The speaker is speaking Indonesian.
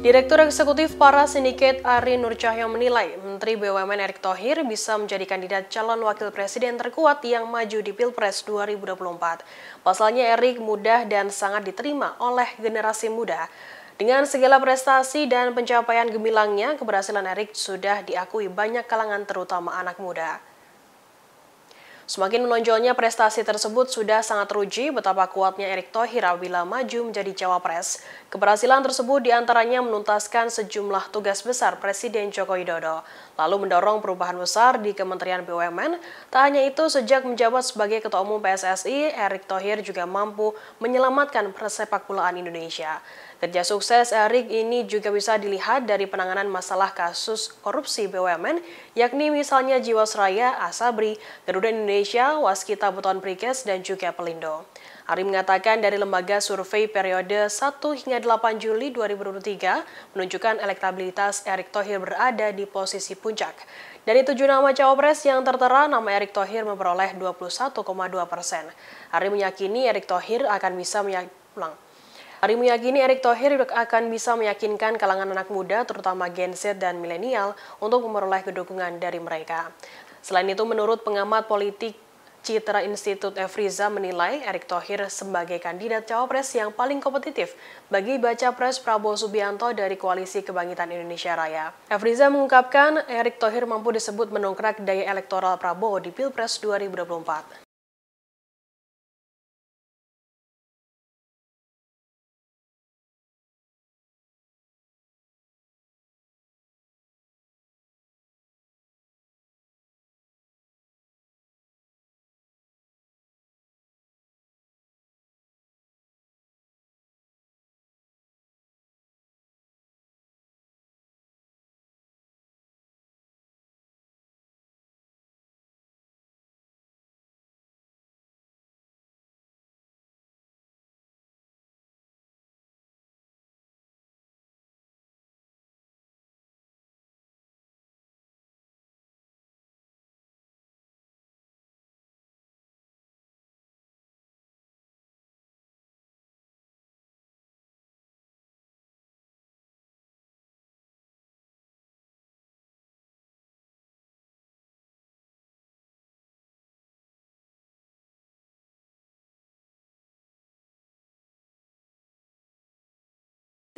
Direktur Eksekutif Para Sindiket Ari Nur menilai Menteri BUMN Erick Thohir bisa menjadi kandidat calon wakil presiden terkuat yang maju di Pilpres 2024. Pasalnya Erick mudah dan sangat diterima oleh generasi muda. Dengan segala prestasi dan pencapaian gemilangnya, keberhasilan Erick sudah diakui banyak kalangan terutama anak muda. Semakin menonjolnya prestasi tersebut sudah sangat teruji betapa kuatnya Erick Thohir bila maju menjadi cawapres. Keberhasilan tersebut diantaranya menuntaskan sejumlah tugas besar Presiden Joko Widodo, lalu mendorong perubahan besar di Kementerian BUMN. Tak hanya itu, sejak menjabat sebagai Ketua Umum PSSI, Erick Thohir juga mampu menyelamatkan persepak bolaan Indonesia. Kerja sukses Erick ini juga bisa dilihat dari penanganan masalah kasus korupsi BUMN, yakni misalnya Jiwasraya, Asabri, Garuda Indonesia, Indonesia, Waskita Buton Prikes, dan juga Pelindo. Ari mengatakan dari lembaga survei periode 1 hingga 8 Juli 2023 menunjukkan elektabilitas Erick Thohir berada di posisi puncak. Dari tujuh nama cawapres yang tertera, nama Erick Thohir memperoleh 21,2 persen. Ari meyakini Erick Thohir akan bisa meyakinkan Ari meyakini Erick Thohir akan bisa meyakinkan kalangan anak muda, terutama Gen Z dan milenial, untuk memperoleh kedukungan dari mereka. Selain itu, menurut pengamat politik Citra Institut Efriza menilai Erick Thohir sebagai kandidat cawapres yang paling kompetitif bagi baca pres Prabowo Subianto dari Koalisi Kebangkitan Indonesia Raya. Efriza mengungkapkan Erick Thohir mampu disebut mendongkrak daya elektoral Prabowo di Pilpres 2024.